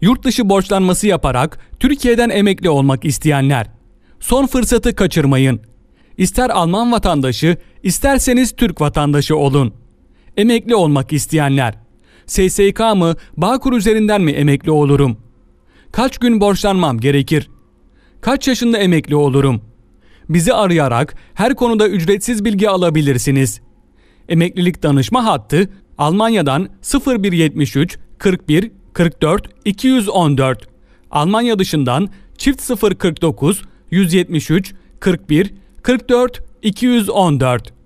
yurt dışı borçlanması yaparak Türkiye'den emekli olmak isteyenler. Son fırsatı kaçırmayın. İster Alman vatandaşı, isterseniz Türk vatandaşı olun. Emekli olmak isteyenler. SSK mı, Bağkur üzerinden mi emekli olurum? Kaç gün borçlanmam gerekir? Kaç yaşında emekli olurum? Bizi arayarak her konuda ücretsiz bilgi alabilirsiniz. Emeklilik danışma hattı Almanya'dan 0173 41 44 214. Almanya dışından çift 049 173 41 44 214.